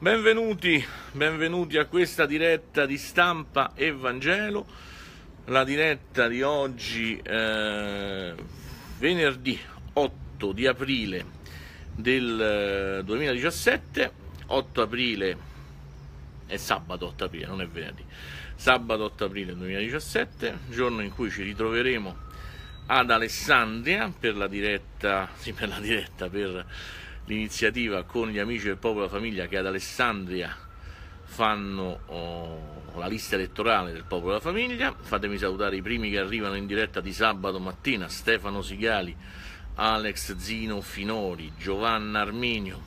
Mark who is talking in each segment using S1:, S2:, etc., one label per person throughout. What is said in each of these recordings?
S1: Benvenuti, benvenuti a questa diretta di stampa Evangelo, la diretta di oggi eh, venerdì 8 di aprile del 2017, eh, 8 aprile è sabato 8 aprile, non è venerdì, sabato 8 aprile 2017, giorno in cui ci ritroveremo ad Alessandria per la diretta, sì per la diretta, per l'iniziativa con gli amici del popolo e la famiglia che ad Alessandria fanno oh, la lista elettorale del popolo e la famiglia. Fatemi salutare i primi che arrivano in diretta di sabato mattina, Stefano Sigali, Alex Zino Finori, Giovanna Arminio,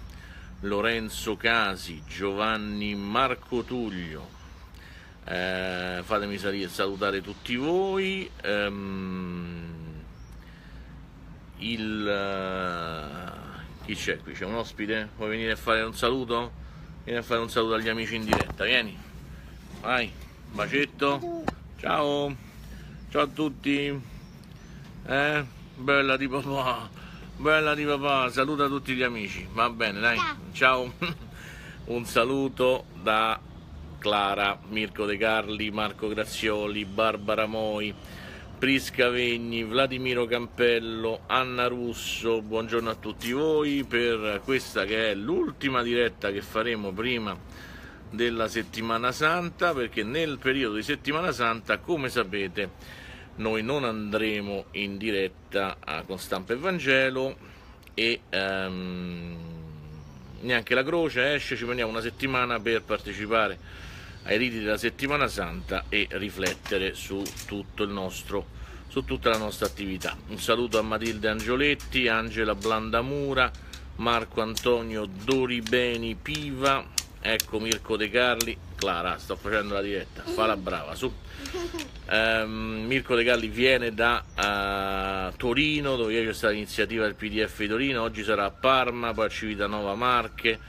S1: Lorenzo Casi, Giovanni Marco Tuglio. Eh, fatemi salire salutare tutti voi. Ehm, il eh, chi c'è qui? C'è un ospite? Vuoi venire a fare un saluto? Vieni a fare un saluto agli amici in diretta, vieni. Vai, bacetto. Ciao. Ciao a tutti. Eh? Bella di papà. Bella di papà. Saluta tutti gli amici. Va bene, dai. Ciao. Un saluto da Clara, Mirko De Carli, Marco Grazioli, Barbara Moi. Prisca Vegni, Vladimiro Campello, Anna Russo, buongiorno a tutti voi per questa che è l'ultima diretta che faremo prima della settimana santa perché nel periodo di settimana santa come sapete noi non andremo in diretta con stampa e Vangelo e ehm, neanche la croce esce ci prendiamo una settimana per partecipare ai riti della settimana santa e riflettere su, nostro, su tutta la nostra attività. Un saluto a Matilde Angioletti, Angela Blandamura, Marco Antonio Doribeni Piva, ecco Mirko De Carli, Clara, sto facendo la diretta, fa la brava, su. Um, Mirko De Galli viene da uh, Torino, dove ieri c'è stata l'iniziativa del PDF di Torino, oggi sarà a Parma, poi a Civitanova Marche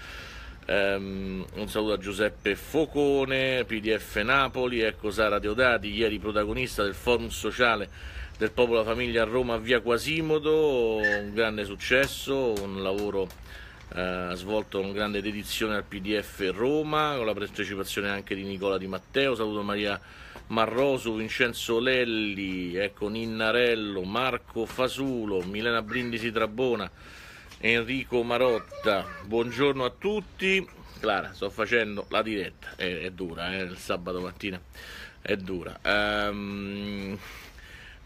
S1: Um, un saluto a Giuseppe Focone, PDF Napoli, ecco Sara Deodati, ieri protagonista del forum sociale del Popolo Famiglia a Roma via Quasimodo, un grande successo, un lavoro eh, svolto con grande dedizione al PDF Roma, con la partecipazione anche di Nicola Di Matteo, saluto Maria Marroso, Vincenzo Lelli, ecco Ninnarello, Marco Fasulo, Milena Brindisi Trabona. Enrico Marotta. Buongiorno a tutti. Clara, sto facendo la diretta, è, è dura, eh? il sabato mattina è dura. Um,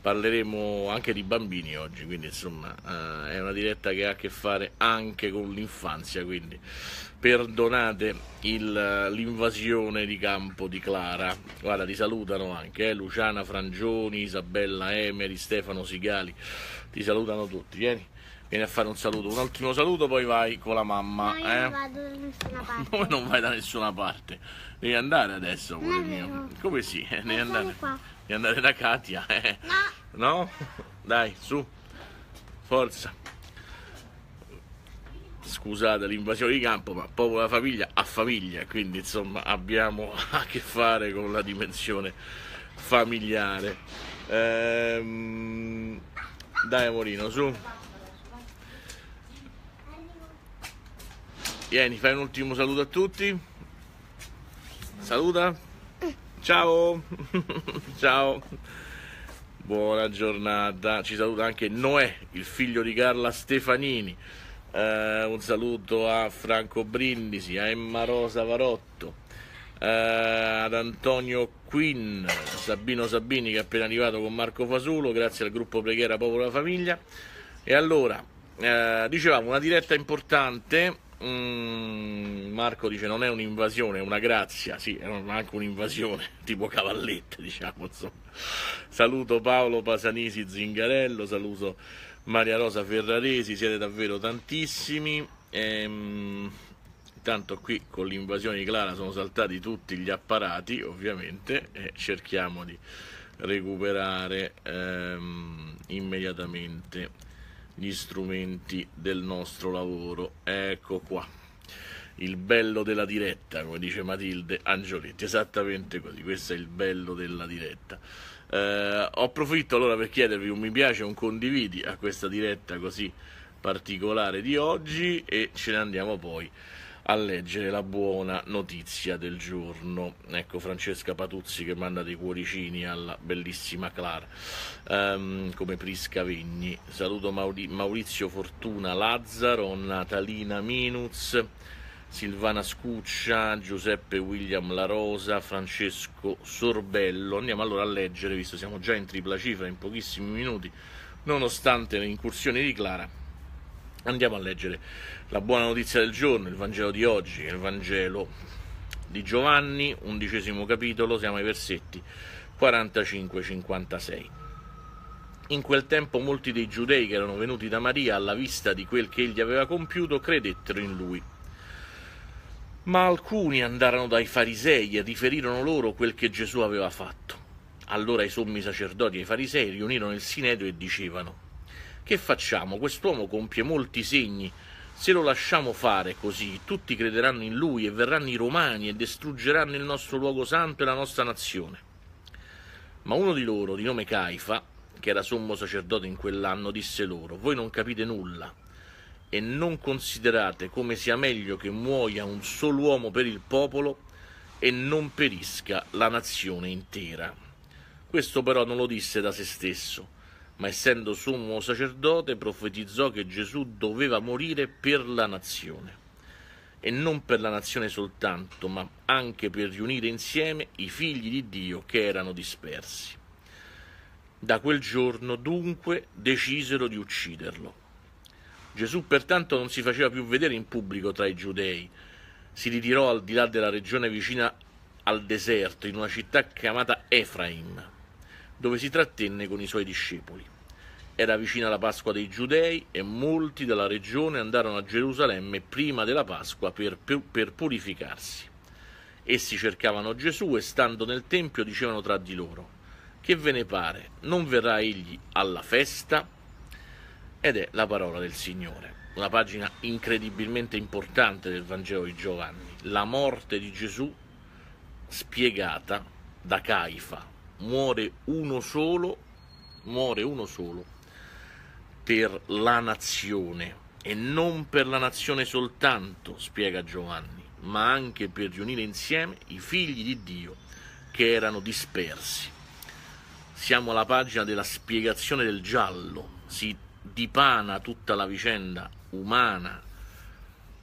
S1: parleremo anche di bambini oggi, quindi insomma uh, è una diretta che ha a che fare anche con l'infanzia, quindi perdonate il, l'invasione di campo di Clara. Guarda, ti salutano anche eh? Luciana Frangioni, Isabella Emeri, Stefano Sigali, ti salutano tutti, vieni. Vieni a fare un saluto, un ultimo saluto, poi vai con la mamma. io eh? non vado da nessuna parte. Come non vai da nessuna parte? Devi andare adesso, amore mio. Come si? Sì? Eh, devi andare. Devi andare da Katia. Eh? No. no? Dai, su. Forza. Scusate l'invasione di campo, ma proprio la famiglia ha famiglia, quindi insomma abbiamo a che fare con la dimensione familiare. Ehm... Dai Morino, su. Vieni, fai un ultimo saluto a tutti. Saluta. Ciao. Ciao. Buona giornata. Ci saluta anche Noè, il figlio di Carla Stefanini. Eh, un saluto a Franco Brindisi, a Emma Rosa Varotto, eh, ad Antonio Quinn, Sabino Sabini che è appena arrivato con Marco Fasulo, grazie al gruppo Preghiera Popolo della Famiglia. E allora, eh, dicevamo, una diretta importante Mm, Marco dice non è un'invasione, è una grazia, sì, è anche un'invasione, tipo cavallette, diciamo, insomma. Saluto Paolo Pasanisi Zingarello, saluto Maria Rosa Ferraresi, siete davvero tantissimi. Ehm, intanto qui con l'invasione di Clara sono saltati tutti gli apparati, ovviamente, e cerchiamo di recuperare ehm, immediatamente gli strumenti del nostro lavoro. Ecco qua. Il bello della diretta, come dice Matilde Angioletti, esattamente così, questo è il bello della diretta. Eh, ho approfitto allora per chiedervi un mi piace, un condividi a questa diretta così particolare di oggi e ce ne andiamo poi a leggere la buona notizia del giorno. Ecco Francesca Patuzzi che manda dei cuoricini alla bellissima Clara, um, come Prisca Vegni. Saluto Mauri- Maurizio Fortuna Lazzaro, Natalina Minuz. Silvana Scuccia, Giuseppe William La Rosa, Francesco Sorbello. Andiamo allora a leggere, visto che siamo già in tripla cifra in pochissimi minuti, nonostante le incursioni di Clara Andiamo a leggere la buona notizia del giorno, il Vangelo di oggi, il Vangelo di Giovanni, undicesimo capitolo, siamo ai versetti 45-56. In quel tempo molti dei giudei che erano venuti da Maria alla vista di quel che egli aveva compiuto credettero in lui. Ma alcuni andarono dai farisei e riferirono loro quel che Gesù aveva fatto. Allora i sommi sacerdoti e i farisei riunirono il sinedrio e dicevano che facciamo? Quest'uomo compie molti segni. Se lo lasciamo fare così, tutti crederanno in lui e verranno i romani e distruggeranno il nostro luogo santo e la nostra nazione. Ma uno di loro, di nome Caifa, che era sommo sacerdote in quell'anno, disse loro: Voi non capite nulla e non considerate come sia meglio che muoia un solo uomo per il popolo e non perisca la nazione intera. Questo però non lo disse da se stesso, ma essendo sommo sacerdote profetizzò che Gesù doveva morire per la nazione e non per la nazione soltanto, ma anche per riunire insieme i figli di Dio che erano dispersi. Da quel giorno dunque decisero di ucciderlo. Gesù pertanto non si faceva più vedere in pubblico tra i giudei, si ritirò al di là della regione vicina al deserto, in una città chiamata Efraim dove si trattenne con i suoi discepoli. Era vicina la Pasqua dei Giudei e molti della regione andarono a Gerusalemme prima della Pasqua per, per purificarsi. Essi cercavano Gesù e stando nel Tempio dicevano tra di loro, che ve ne pare? Non verrà egli alla festa? Ed è la parola del Signore una pagina incredibilmente importante del Vangelo di Giovanni, la morte di Gesù spiegata da Caifa, muore uno solo, muore uno solo per la nazione e non per la nazione soltanto, spiega Giovanni, ma anche per riunire insieme i figli di Dio che erano dispersi. Siamo alla pagina della spiegazione del giallo, si dipana tutta la vicenda umana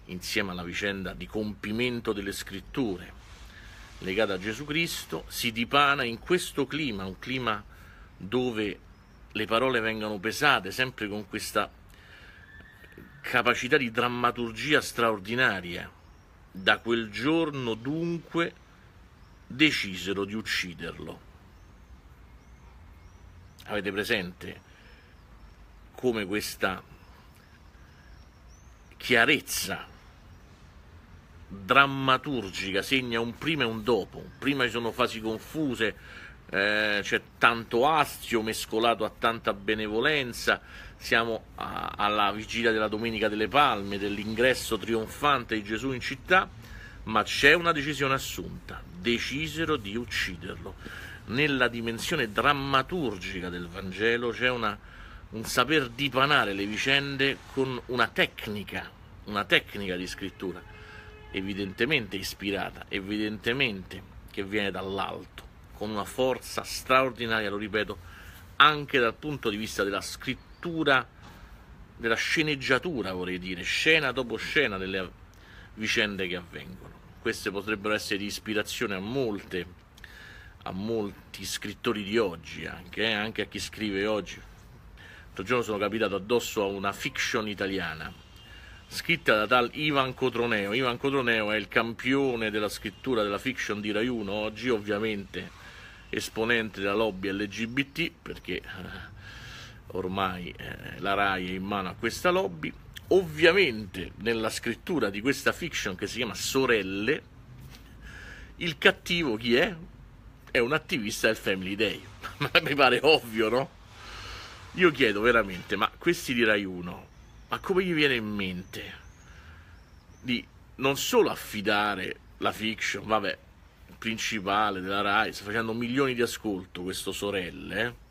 S1: insieme alla vicenda di compimento delle scritture legata a Gesù Cristo, si dipana in questo clima, un clima dove le parole vengono pesate, sempre con questa capacità di drammaturgia straordinaria. Da quel giorno dunque decisero di ucciderlo. Avete presente come questa chiarezza drammaturgica segna un prima e un dopo. Prima ci sono fasi confuse, eh, c'è tanto astio mescolato a tanta benevolenza. Siamo a, alla vigilia della Domenica delle Palme, dell'ingresso trionfante di Gesù in città, ma c'è una decisione assunta. Decisero di ucciderlo. Nella dimensione drammaturgica del Vangelo c'è una, un saper dipanare le vicende con una tecnica, una tecnica di scrittura evidentemente ispirata, evidentemente che viene dall'alto, con una forza straordinaria, lo ripeto, anche dal punto di vista della scrittura, della sceneggiatura, vorrei dire, scena dopo scena delle vicende che avvengono. Queste potrebbero essere di ispirazione a molte, a molti scrittori di oggi, anche, eh? anche a chi scrive oggi. L'altro giorno sono capitato addosso a una fiction italiana scritta da Ivan Cotroneo. Ivan Cotroneo è il campione della scrittura della fiction di Rai 1, oggi ovviamente esponente della lobby LGBT, perché eh, ormai eh, la Rai è in mano a questa lobby. Ovviamente nella scrittura di questa fiction che si chiama Sorelle, il cattivo chi è? È un attivista del Family Day. Ma mi pare ovvio, no? Io chiedo veramente, ma questi di Rai 1 ma come gli viene in mente di non solo affidare la fiction, vabbè, principale della Rai, sta facendo milioni di ascolto questo Sorelle,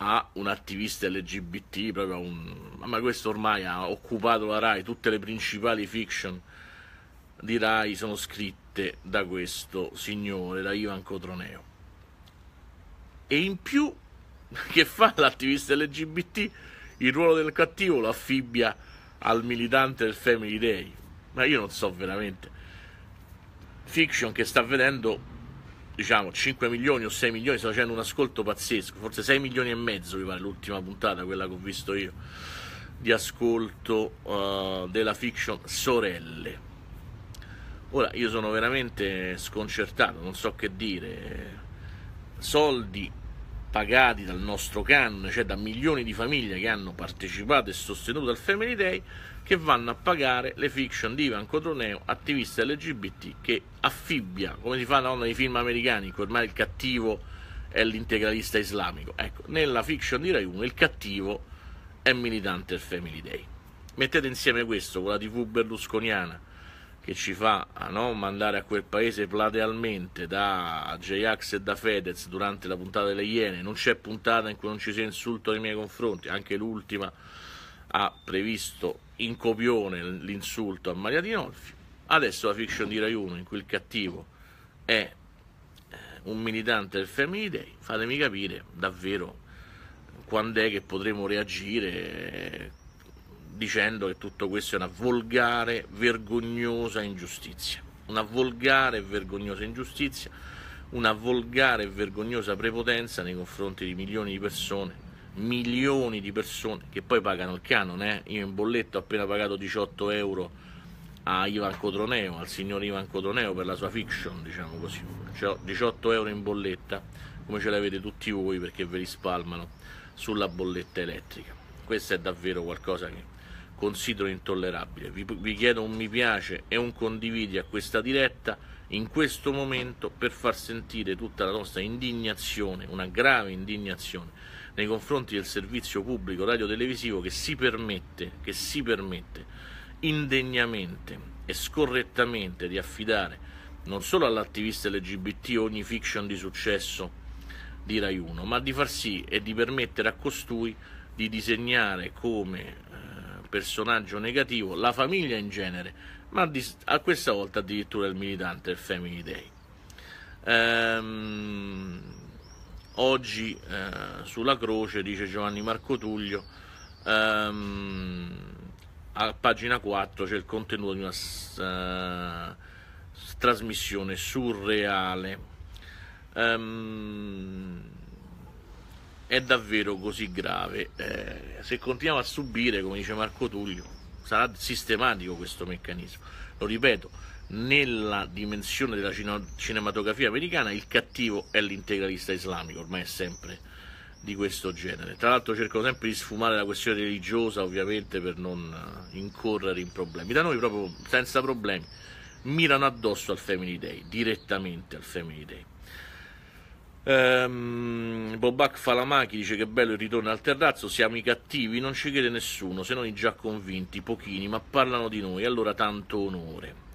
S1: a un attivista LGBT, proprio a un... ma questo ormai ha occupato la Rai, tutte le principali fiction di Rai sono scritte da questo signore, da Ivan Cotroneo. E in più, che fa l'attivista LGBT? il ruolo del cattivo lo affibbia al militante del Family Day. Ma io non so veramente. Fiction che sta vedendo diciamo 5 milioni o 6 milioni, sta facendo un ascolto pazzesco, forse 6 milioni e mezzo mi pare l'ultima puntata, quella che ho visto io, di ascolto uh, della fiction Sorelle. Ora io sono veramente sconcertato, non so che dire. Soldi pagati dal nostro CAN, cioè da milioni di famiglie che hanno partecipato e sostenuto al Family Day, che vanno a pagare le fiction di Ivan Cotroneo, attivista LGBT, che affibbia, come si fa no, nei film americani, che ormai il cattivo è l'integralista islamico. Ecco, nella fiction di Rai 1 il cattivo è militante del Family Day. Mettete insieme questo con la TV berlusconiana, che ci fa a mandare a quel paese platealmente da J-Ax e da Fedez durante la puntata delle Iene, non c'è puntata in cui non ci sia insulto nei miei confronti, anche l'ultima ha previsto in copione l'insulto a Maria Dinolfi, adesso la fiction di Rai 1 in cui il cattivo è eh, un militante del Family Day, fatemi capire davvero quando è che potremo reagire dicendo che tutto questo è una volgare, vergognosa ingiustizia, una volgare e vergognosa ingiustizia, una volgare e vergognosa prepotenza nei confronti di milioni di persone, milioni di persone che poi pagano il canone, eh? io in bolletto ho appena pagato 18 euro a Ivan Cotroneo, al signor Ivan Cotroneo per la sua fiction, diciamo così, cioè, 18 euro in bolletta, come ce l'avete tutti voi perché ve li spalmano sulla bolletta elettrica. Questo è davvero qualcosa che considero intollerabile. Vi, vi, chiedo un mi piace e un condividi a questa diretta in questo momento per far sentire tutta la nostra indignazione, una grave indignazione nei confronti del servizio pubblico radiotelevisivo che si permette, che si permette indegnamente e scorrettamente di affidare non solo all'attivista LGBT ogni fiction di successo di Rai 1, ma di far sì e di permettere a costui di disegnare come personaggio negativo, la famiglia in genere, ma a questa volta addirittura il militante, il Family Day. Ehm, oggi eh, sulla croce, dice Giovanni Marco Tullio, ehm, a pagina 4 c'è il contenuto di una uh, trasmissione surreale. Ehm, è davvero così grave. Eh, se continuiamo a subire, come dice Marco Tullio, sarà sistematico questo meccanismo. Lo ripeto, nella dimensione della cine- cinematografia americana il cattivo è l'integralista islamico, ormai è sempre di questo genere. Tra l'altro cerco sempre di sfumare la questione religiosa, ovviamente, per non eh, incorrere in problemi. Da noi proprio senza problemi mirano addosso al Family Day, direttamente al Family Day. Ehm, Bobac Falamachi dice che bello il ritorno al terrazzo, siamo i cattivi, non ci crede nessuno, se non i già convinti, pochini, ma parlano di noi, allora tanto onore.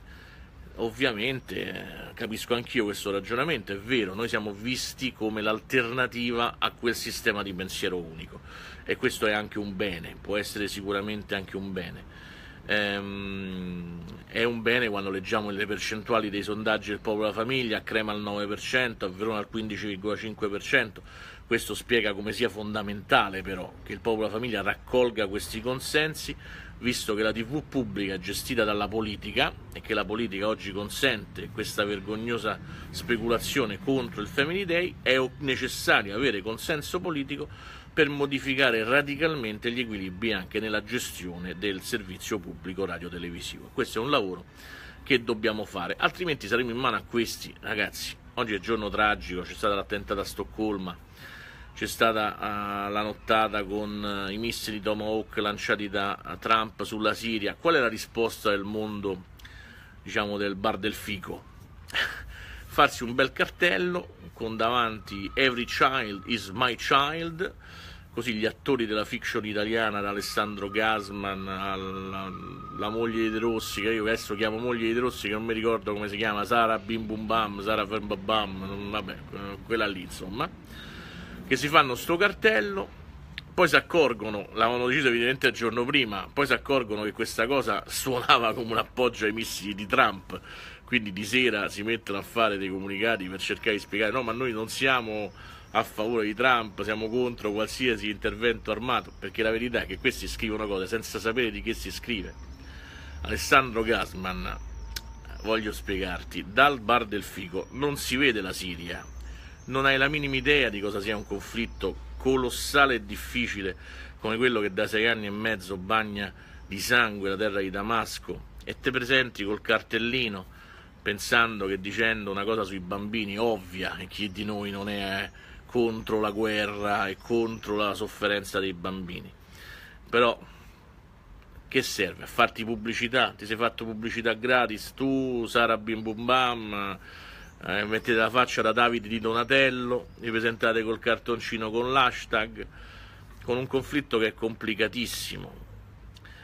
S1: Ovviamente eh, capisco anch'io questo ragionamento, è vero, noi siamo visti come l'alternativa a quel sistema di pensiero unico e questo è anche un bene, può essere sicuramente anche un bene Ehm, è un bene quando leggiamo le percentuali dei sondaggi del popolo della famiglia, a Crema al 9%, a Verona al 15,5%. Questo spiega come sia fondamentale però che il popolo della famiglia raccolga questi consensi, visto che la TV pubblica è gestita dalla politica e che la politica oggi consente questa vergognosa speculazione contro il Family Day, è necessario avere consenso politico per modificare radicalmente gli equilibri anche nella gestione del servizio pubblico radiotelevisivo. Questo è un lavoro che dobbiamo fare, altrimenti saremo in mano a questi ragazzi. Oggi è giorno tragico, c'è stata l'attentata a Stoccolma, c'è stata uh, la nottata con uh, i missili Tomahawk lanciati da uh, Trump sulla Siria. Qual è la risposta del mondo, diciamo, del bar del fico? Farsi un bel cartello con davanti Every child is my child così gli attori della fiction italiana, da Alessandro Gasman alla moglie di De Rossi, che io adesso chiamo moglie di De Rossi, che non mi ricordo come si chiama, Sara Bim Bum Bam, Sara Fermbabam, vabbè, quella lì insomma, che si fanno sto cartello, poi si accorgono, l'avevano deciso evidentemente il giorno prima, poi si accorgono che questa cosa suonava come un appoggio ai missili di Trump, quindi di sera si mettono a fare dei comunicati per cercare di spiegare no ma noi non siamo a favore di Trump, siamo contro qualsiasi intervento armato, perché la verità è che questi scrivono cose senza sapere di che si scrive. Alessandro Gasman, voglio spiegarti, dal bar del fico non si vede la Siria, non hai la minima idea di cosa sia un conflitto colossale e difficile come quello che da sei anni e mezzo bagna di sangue la terra di Damasco e te presenti col cartellino pensando che dicendo una cosa sui bambini ovvia e chi di noi non è eh? contro la guerra e contro la sofferenza dei bambini. Però che serve? A farti pubblicità? Ti sei fatto pubblicità gratis? Tu, Sara Bim Bum Bam, eh, mettete la faccia da Davide di Donatello, vi presentate col cartoncino con l'hashtag, con un conflitto che è complicatissimo.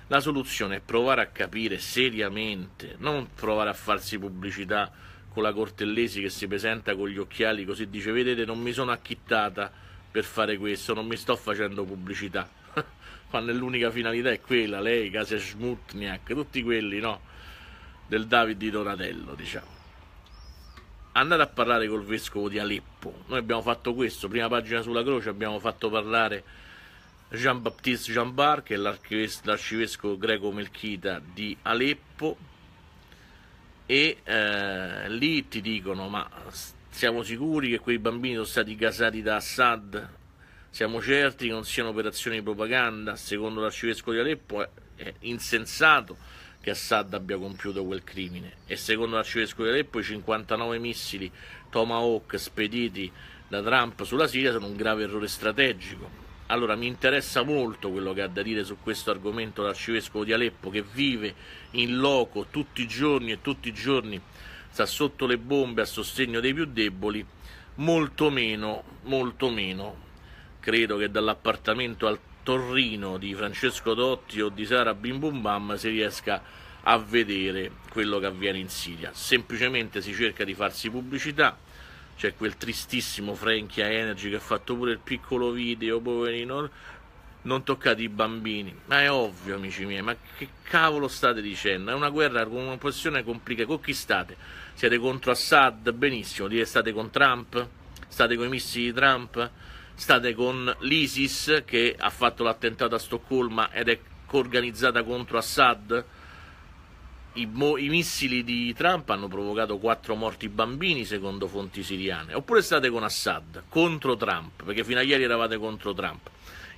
S1: La soluzione è provare a capire seriamente, non provare a farsi pubblicità con la Cortellesi che si presenta con gli occhiali così dice vedete non mi sono acchittata per fare questo, non mi sto facendo pubblicità quando l'unica finalità è quella, lei, Casia Smutniak, tutti quelli no? del David di Donatello diciamo andate a parlare col vescovo di Aleppo noi abbiamo fatto questo, prima pagina sulla croce abbiamo fatto parlare Jean-Baptiste jean Jambar che è l'arcivescovo greco melchita di Aleppo e eh, lì ti dicono ma siamo sicuri che quei bambini sono stati gasati da Assad? Siamo certi che non siano operazioni di propaganda? Secondo l'arcivescovo di Aleppo è, eh, è insensato che Assad abbia compiuto quel crimine e secondo l'arcivescovo di Aleppo i 59 missili Tomahawk spediti da Trump sulla Siria sono un grave errore strategico allora, mi interessa molto quello che ha da dire su questo argomento l'arcivescovo di Aleppo che vive in loco tutti i giorni e tutti i giorni sta sotto le bombe a sostegno dei più deboli, molto meno, molto meno, credo che dall'appartamento al Torrino di Francesco Dotti o di Sara Bimbumbam si riesca a vedere quello che avviene in Siria. Semplicemente si cerca di farsi pubblicità, c'è quel tristissimo Frankie Energy che ha fatto pure il piccolo video, poverino, non toccate i bambini. Ma è ovvio, amici miei, ma che cavolo state dicendo? È una guerra con una posizione complicata. Con chi state? Siete contro Assad? Benissimo. Dite state con Trump? State con i missili di Trump? State con l'ISIS che ha fatto l'attentato a Stoccolma ed è organizzata contro Assad? I, mo- I, missili di Trump hanno provocato quattro morti bambini, secondo fonti siriane. Oppure state con Assad, contro Trump, perché fino a ieri eravate contro Trump.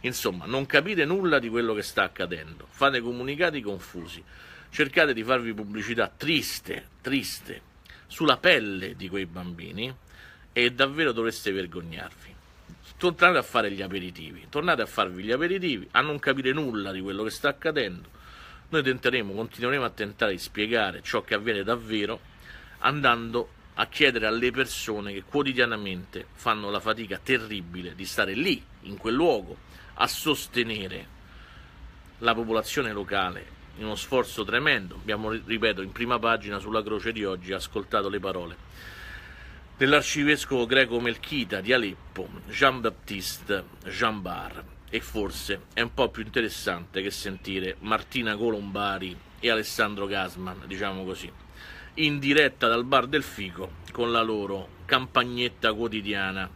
S1: Insomma, non capite nulla di quello che sta accadendo. Fate comunicati confusi. Cercate di farvi pubblicità triste, triste, sulla pelle di quei bambini e davvero dovreste vergognarvi. Tornate a fare gli aperitivi, tornate a farvi gli aperitivi, a non capire nulla di quello che sta accadendo noi tenteremo, continueremo a tentare di spiegare ciò che avviene davvero andando a chiedere alle persone che quotidianamente fanno la fatica terribile di stare lì, in quel luogo, a sostenere la popolazione locale in uno sforzo tremendo. Abbiamo, ripeto, in prima pagina sulla croce di oggi ascoltato le parole dell'arcivescovo greco Melchita di Aleppo, Jean-Baptiste Jean Bar e forse è un po' più interessante che sentire Martina Colombari e Alessandro Gasman, diciamo così, in diretta dal bar del Fico con la loro campagnetta quotidiana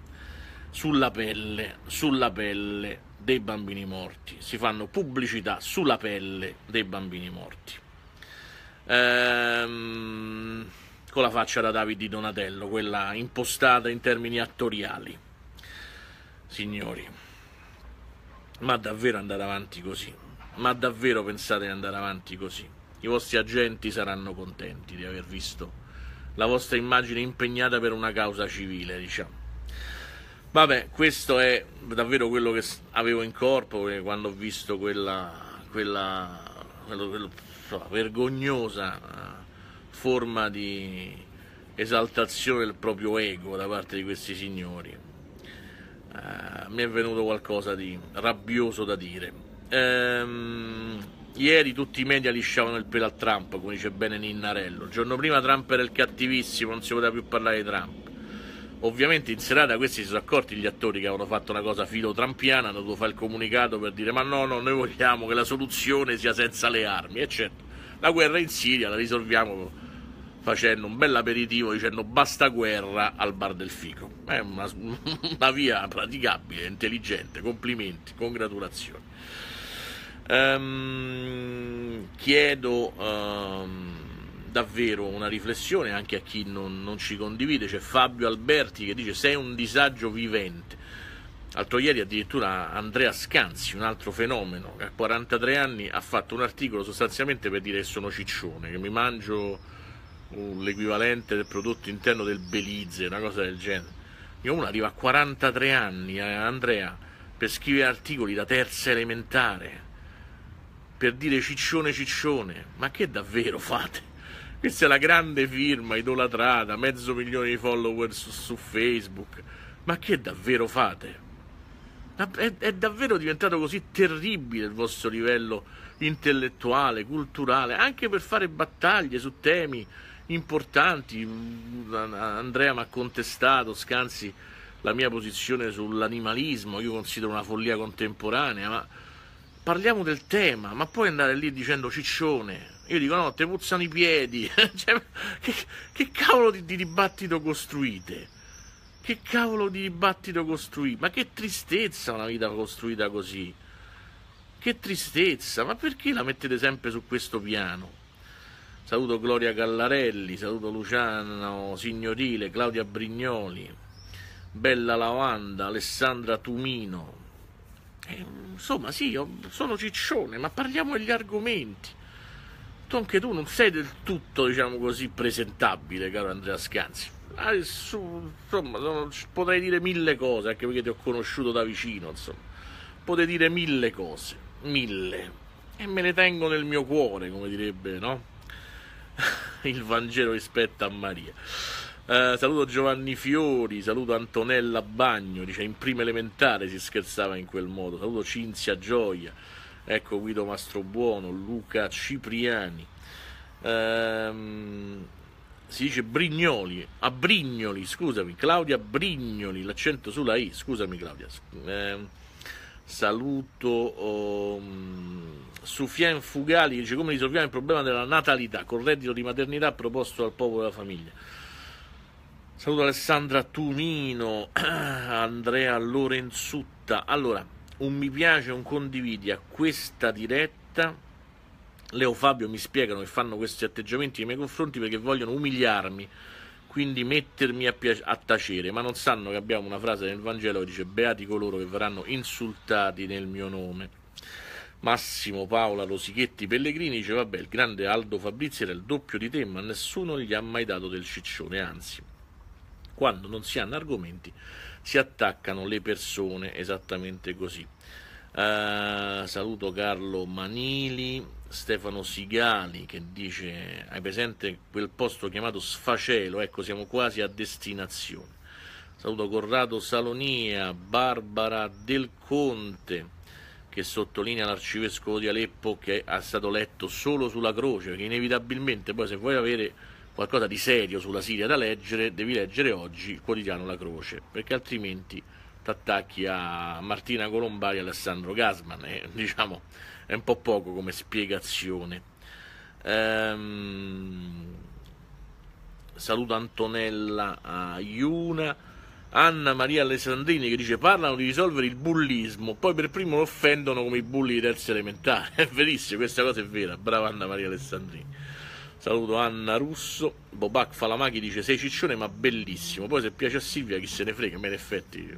S1: sulla pelle, sulla pelle dei bambini morti. Si fanno pubblicità sulla pelle dei bambini morti. Ehm, con la faccia da Davide di Donatello, quella impostata in termini attoriali. Signori. Ma davvero andate avanti così? Ma davvero pensate di andare avanti così? I vostri agenti saranno contenti di aver visto la vostra immagine impegnata per una causa civile, diciamo. Vabbè, questo è davvero quello che avevo in corpo eh, quando ho visto quella, quella, quello, quello, vergognosa eh, forma di esaltazione del proprio ego da parte di questi signori. Eh, mi è venuto qualcosa di rabbioso da dire. Ehm, ieri tutti i media lisciavano il pelo a Trump, come dice bene Ninnarello. Il giorno prima Trump era il cattivissimo, non si poteva più parlare di Trump. Ovviamente in serata questi si sono accorti gli attori che avevano fatto una cosa filo trampiana, hanno dovuto fare il comunicato per dire ma no, no, noi vogliamo che la soluzione sia senza le armi. eccetera. la guerra in Siria la risolviamo facendo un bel aperitivo dicendo basta guerra al bar del fico. È una, una via praticabile, intelligente, complimenti, congratulazioni. Um, chiedo um, davvero una riflessione anche a chi non, non ci condivide, c'è Fabio Alberti che dice sei un disagio vivente. L'altro ieri addirittura Andrea Scanzi, un altro fenomeno, che a 43 anni ha fatto un articolo sostanzialmente per dire che sono ciccione, che mi mangio l'equivalente del prodotto interno del Belize, una cosa del genere. Io uno arriva a 43 anni, eh, Andrea, per scrivere articoli da terza elementare, per dire ciccione ciccione, ma che davvero fate? Questa è la grande firma idolatrata, mezzo milione di follower su, su Facebook, ma che davvero fate? È, è davvero diventato così terribile il vostro livello intellettuale, culturale, anche per fare battaglie su temi importanti. Mm, Andrea mi ha contestato, Scanzi, la mia posizione sull'animalismo, io considero una follia contemporanea, ma parliamo del tema, ma poi andare lì dicendo ciccione, io dico no, te puzzano i piedi, cioè, che, che, cavolo di, di dibattito costruite? Che cavolo di dibattito costruite? Ma che tristezza una vita costruita così! Che tristezza, ma perché la mettete sempre su questo piano? saluto Gloria Gallarelli, saluto Luciano Signorile, Claudia Brignoli, Bella Lavanda, Alessandra Tumino. Eh, insomma, sì, sono ciccione, ma parliamo degli argomenti. Tu anche tu non sei del tutto, diciamo così, presentabile, caro Andrea Scanzi. Ah, insomma, potrei dire mille cose, anche perché ti ho conosciuto da vicino, insomma. Potrei dire mille cose, mille. E me le tengo nel mio cuore, come direbbe, no? il Vangelo rispetto a Maria. Uh, saluto Giovanni Fiori, saluto Antonella Bagno, dice in prima elementare si scherzava in quel modo, saluto Cinzia Gioia, ecco Guido Mastrobuono, Luca Cipriani, uh, si dice Brignoli, a Brignoli, scusami, Claudia Brignoli, l'accento sulla I, scusami Claudia. Uh, saluto um, ehm, Sufien Fugali che dice come risolviamo il problema della natalità col reddito di maternità proposto dal popolo e alla famiglia saluto Alessandra Tumino Andrea Lorenzutta allora un mi piace un condividi a questa diretta Leo Fabio mi spiegano che fanno questi atteggiamenti nei miei confronti perché vogliono umiliarmi quindi mettermi a, piace- a, tacere, ma non sanno che abbiamo una frase nel Vangelo che dice beati coloro che verranno insultati nel mio nome. Massimo Paola Rosichetti Pellegrini dice vabbè il grande Aldo Fabrizio era il doppio di te ma nessuno gli ha mai dato del ciccione, anzi quando non si hanno argomenti si attaccano le persone esattamente così. Uh, saluto Carlo Manili, Stefano Sigali che dice hai presente quel posto chiamato Sfacelo ecco siamo quasi a destinazione saluto Corrado Salonia Barbara Del Conte che sottolinea l'arcivescovo di Aleppo che è stato letto solo sulla croce perché inevitabilmente poi se vuoi avere qualcosa di serio sulla Siria da leggere devi leggere oggi il quotidiano La Croce perché altrimenti ti attacchi a Martina Colombari e Alessandro Gasman e eh, diciamo è un po' poco come spiegazione. Ehm, saluto Antonella Iuna, Anna Maria Alessandrini che dice parlano di risolvere il bullismo, poi per primo lo offendono come i bulli di terza elementare. È verissimo, questa cosa è vera. Brava Anna Maria Alessandrini. Saluto Anna Russo. Bobac Falamachi dice sei ciccione ma bellissimo. Poi se piace a Silvia chi se ne frega, ma in effetti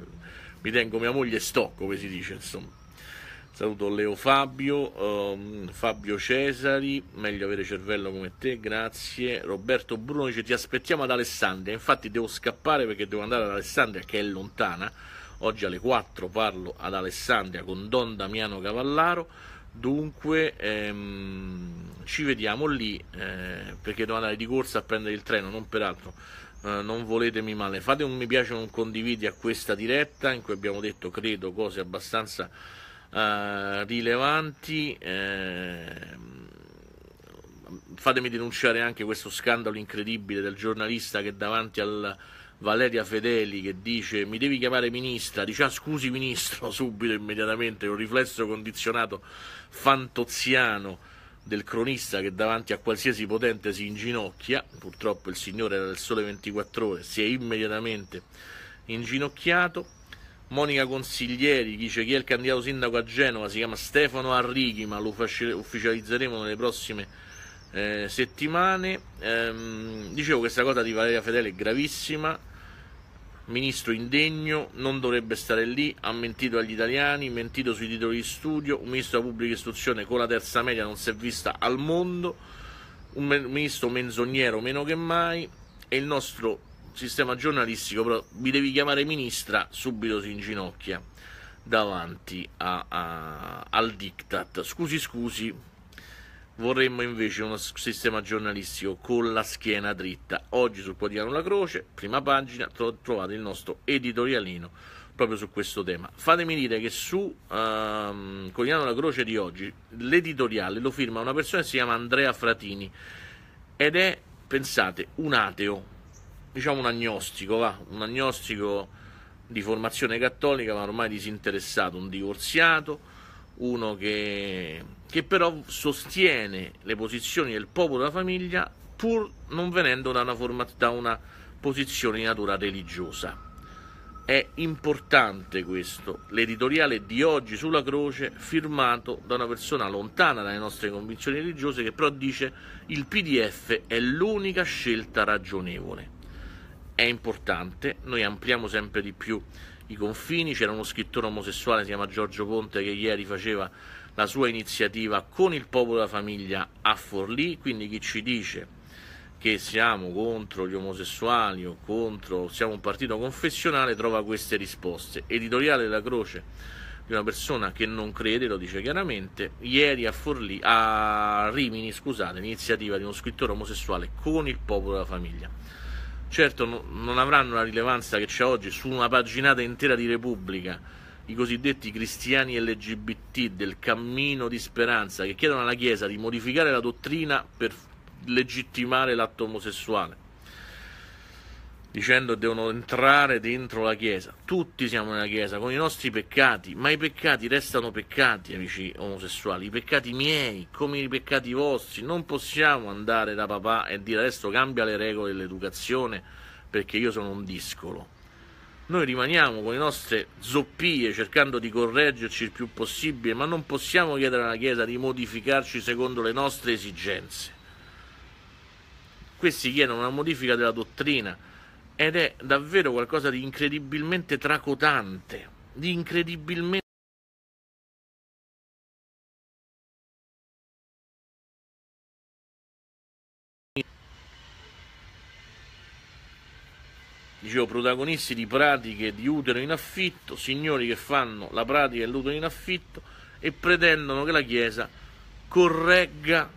S1: mi tengo mia moglie e sto, come si dice, insomma. Saluto Leo Fabio, ehm, Fabio Cesari, meglio avere cervello come te, grazie. Roberto Bruno dice ti aspettiamo ad Alessandria, infatti devo scappare perché devo andare ad Alessandria che è lontana. Oggi alle 4 parlo ad Alessandria con Don Damiano Cavallaro, dunque ehm, ci vediamo lì eh, perché devo andare di corsa a prendere il treno, non peraltro. Uh, eh, non voletemi male, fate un mi piace, o un condividi a questa diretta in cui abbiamo detto, credo, cose abbastanza eh, rilevanti. Eh, fatemi denunciare anche questo scandalo incredibile del giornalista che davanti al Valeria Fedeli che dice mi devi chiamare ministra, dice ah, scusi ministro subito immediatamente, un riflesso condizionato fantoziano del cronista che davanti a qualsiasi potente si inginocchia, purtroppo il signore era del sole 24 ore, si è immediatamente inginocchiato Monica Consiglieri dice chi è il candidato sindaco a Genova, si chiama Stefano Arrighi, ma lo ufficializzeremo nelle prossime eh, settimane. Ehm, dicevo che questa cosa di Valeria Fedele è gravissima, ministro indegno, non dovrebbe stare lì, ha mentito agli italiani, mentito sui titoli di studio, un ministro della pubblica istruzione con la terza media non si è vista al mondo, un ministro menzognero meno che mai e il nostro sistema giornalistico, però mi devi chiamare ministra, subito si inginocchia davanti a, a, al diktat. Scusi, scusi, vorremmo invece un sistema giornalistico con la schiena dritta. Oggi sul quotidiano La Croce, prima pagina, trovate il nostro editorialino proprio su questo tema. Fatemi dire che su ehm, Quotidiano La Croce di oggi l'editoriale lo firma una persona che si chiama Andrea Fratini ed è, pensate, un ateo, diciamo un agnostico, va, un agnostico di formazione cattolica ma ormai disinteressato, un divorziato, uno che, che però sostiene le posizioni del popolo della famiglia pur non venendo da una, forma, da una posizione di natura religiosa. È importante questo, l'editoriale di oggi sulla croce firmato da una persona lontana dalle nostre convinzioni religiose che però dice il PDF è l'unica scelta ragionevole è importante, noi ampliamo sempre di più i confini, c'era uno scrittore omosessuale, si chiama Giorgio Conte, che ieri faceva la sua iniziativa con il popolo della famiglia a Forlì, quindi chi ci dice che siamo contro gli omosessuali o contro, siamo un partito confessionale, trova queste risposte. Editoriale della Croce di una persona che non crede, lo dice chiaramente, ieri a, Forlì, a Rimini, scusate, l'iniziativa di uno scrittore omosessuale con il popolo della famiglia certo no, non avranno la rilevanza che c'è oggi su una paginata intera di Repubblica i cosiddetti cristiani LGBT del cammino di speranza che chiedono alla Chiesa di modificare la dottrina per legittimare l'atto omosessuale dicendo che devono entrare dentro la Chiesa. Tutti siamo nella Chiesa con i nostri peccati, ma i peccati restano peccati, amici omosessuali, i peccati miei come i peccati vostri. Non possiamo andare da papà e dire adesso cambia le regole dell'educazione perché io sono un discolo. Noi rimaniamo con le nostre zoppie cercando di correggerci il più possibile, ma non possiamo chiedere alla Chiesa di modificarci secondo le nostre esigenze. Questi chiedono una modifica della dottrina, ed è davvero qualcosa di incredibilmente tracotante, di incredibilmente dicevo, protagonisti di pratiche di utero in affitto, signori che fanno la pratica dell'utero in affitto e pretendono che la Chiesa corregga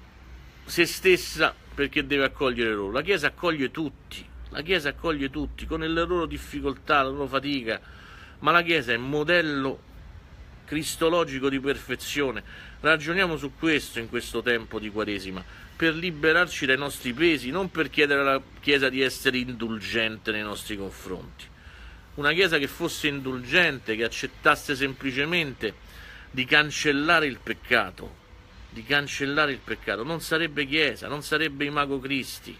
S1: se stessa perché deve accogliere loro. La Chiesa accoglie tutti, la Chiesa accoglie tutti con le loro difficoltà, la loro fatica, ma la Chiesa è modello cristologico di perfezione. Ragioniamo su questo in questo tempo di Quaresima, per liberarci dai nostri pesi, non per chiedere alla Chiesa di essere indulgente nei nostri confronti. Una Chiesa che fosse indulgente, che accettasse semplicemente di cancellare il peccato, di cancellare il peccato, non sarebbe Chiesa, non sarebbe Imago Cristi.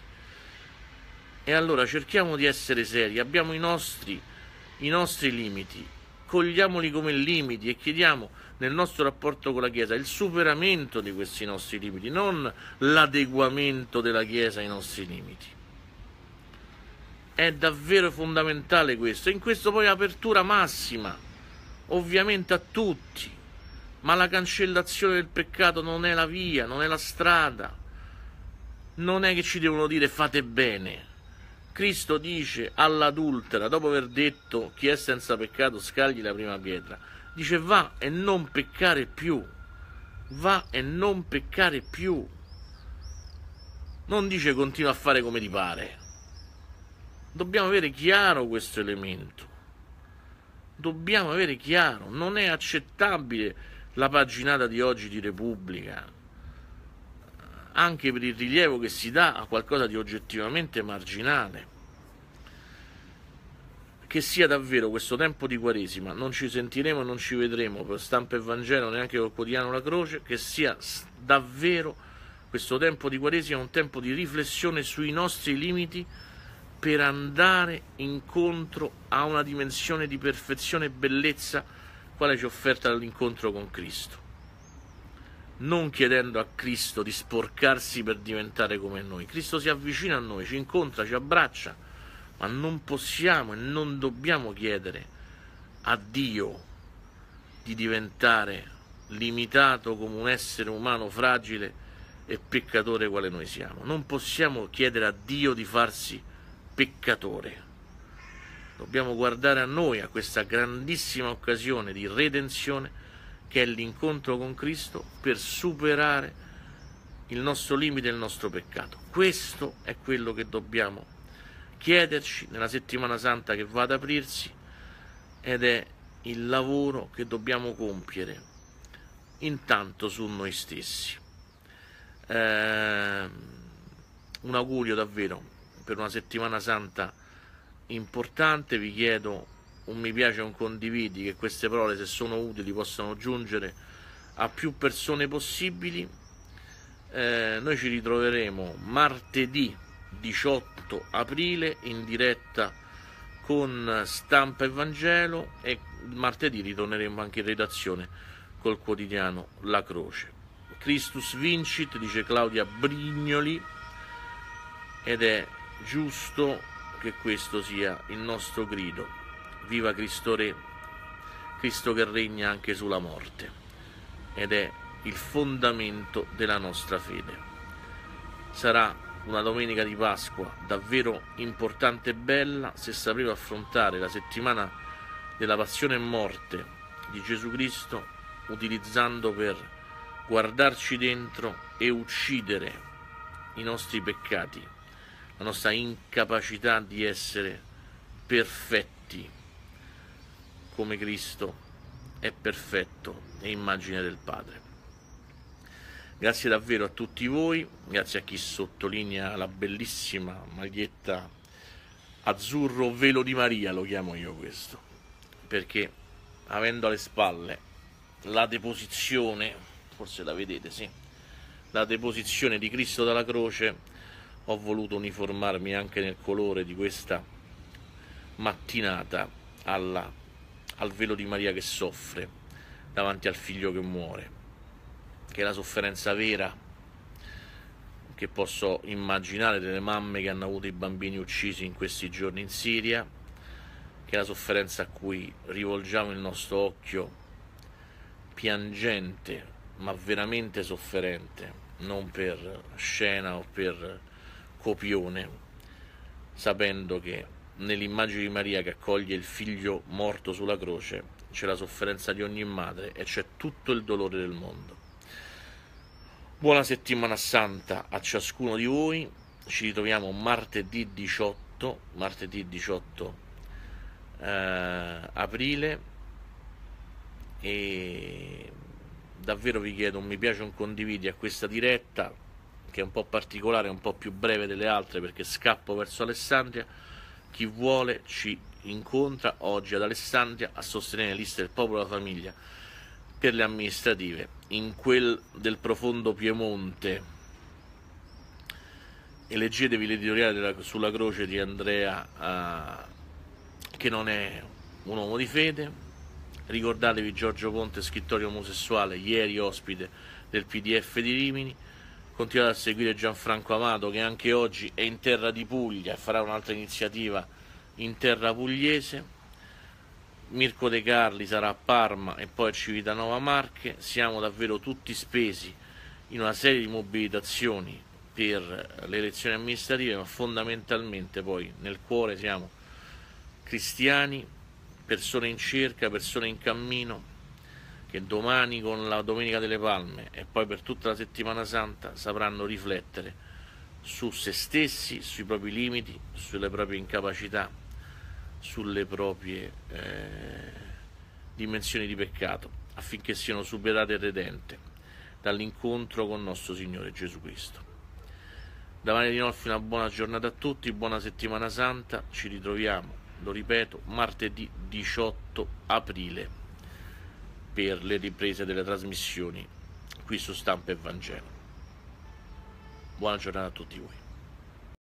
S1: E allora cerchiamo di essere seri, abbiamo i nostri, i nostri limiti, cogliamoli come limiti e chiediamo nel nostro rapporto con la Chiesa il superamento di questi nostri limiti, non l'adeguamento della Chiesa ai nostri limiti. È davvero fondamentale questo, in questo poi apertura massima, ovviamente a tutti, ma la cancellazione del peccato non è la via, non è la strada, non è che ci devono dire fate bene Cristo dice all'adultera, dopo aver detto chi è senza peccato scagli la prima pietra, dice va e non peccare più, va e non peccare più. Non dice continua a fare come ti pare. Dobbiamo avere chiaro questo elemento. Dobbiamo avere chiaro, non è accettabile la paginata di oggi di Repubblica anche per il rilievo che si dà a qualcosa di oggettivamente marginale. Che sia davvero questo tempo di Quaresima, non ci sentiremo e non ci vedremo per stampa e Vangelo, neanche col quotidiano La Croce, che sia davvero questo tempo di Quaresima un tempo di riflessione sui nostri limiti per andare incontro a una dimensione di perfezione e bellezza quale ci è offerta dall'incontro con Cristo non chiedendo a Cristo di sporcarsi per diventare come noi. Cristo si avvicina a noi, ci incontra, ci abbraccia, ma non possiamo e non dobbiamo chiedere a Dio di diventare limitato come un essere umano fragile e peccatore quale noi siamo. Non possiamo chiedere a Dio di farsi peccatore. Dobbiamo guardare a noi, a questa grandissima occasione di redenzione che è l'incontro con Cristo per superare il nostro limite e il nostro peccato. Questo è quello che dobbiamo chiederci nella settimana santa che va ad aprirsi ed è il lavoro che dobbiamo compiere intanto su noi stessi. Eh, un augurio davvero per una settimana santa importante, vi chiedo un mi piace, un condividi, che queste parole se sono utili possano giungere a più persone possibili. Eh, noi ci ritroveremo martedì 18 aprile in diretta con Stampa e Vangelo e martedì ritorneremo anche in redazione col quotidiano La Croce. Christus Vincit, dice Claudia Brignoli, ed è giusto che questo sia il nostro grido viva Cristo Re, Cristo che regna anche sulla morte ed è il fondamento della nostra fede. Sarà una domenica di Pasqua davvero importante e bella se sapremo affrontare la settimana della passione e morte di Gesù Cristo utilizzando per guardarci dentro e uccidere i nostri peccati, la nostra incapacità di essere perfetti come Cristo è perfetto e immagine del Padre. Grazie davvero a tutti voi, grazie a chi sottolinea la bellissima maglietta azzurro velo di Maria, lo chiamo io questo, perché avendo alle spalle la deposizione, forse la vedete, sì, la deposizione di Cristo dalla croce, ho voluto uniformarmi anche nel colore di questa mattinata alla al velo di Maria che soffre davanti al figlio che muore, che è la sofferenza vera che posso immaginare delle mamme che hanno avuto i bambini uccisi in questi giorni in Siria, che è la sofferenza a cui rivolgiamo il nostro occhio piangente, ma veramente sofferente, non per scena o per copione, sapendo che nell'immagine di Maria che accoglie il figlio morto sulla croce, c'è la sofferenza di ogni madre e c'è tutto il dolore del mondo. Buona settimana santa a ciascuno di voi, ci ritroviamo martedì 18, martedì 18 eh, aprile e davvero vi chiedo un mi piace un condividi a questa diretta che è un po' particolare, un po' più breve delle altre perché scappo verso Alessandria chi vuole ci incontra oggi ad Alessandria a sostenere le liste del popolo e della famiglia per le amministrative in quel del profondo Piemonte. Eleggetevi l'editoriale della, sulla croce di Andrea uh, che non è un uomo di fede. Ricordatevi Giorgio Conte, scrittorio omosessuale, ieri ospite del PDF di Rimini. Continuate a seguire Gianfranco Amato che anche oggi è in terra di Puglia e farà un'altra iniziativa in terra pugliese. Mirko De Carli sarà a Parma e poi a Civitanova Marche. Siamo davvero tutti spesi in una serie di mobilitazioni per le elezioni amministrative, ma fondamentalmente poi nel cuore siamo cristiani, persone in cerca, persone in cammino, che domani con la Domenica delle Palme e poi per tutta la settimana santa sapranno riflettere su se stessi, sui propri limiti, sulle proprie incapacità, sulle proprie eh, dimensioni di peccato, affinché siano superate e redente dall'incontro con nostro Signore Gesù Cristo. Da Maria Dinolfi una buona giornata a tutti, buona settimana santa, ci ritroviamo, lo ripeto, martedì 18 aprile per le riprese delle trasmissioni qui su Stampa e Vangelo. Buona giornata a tutti voi.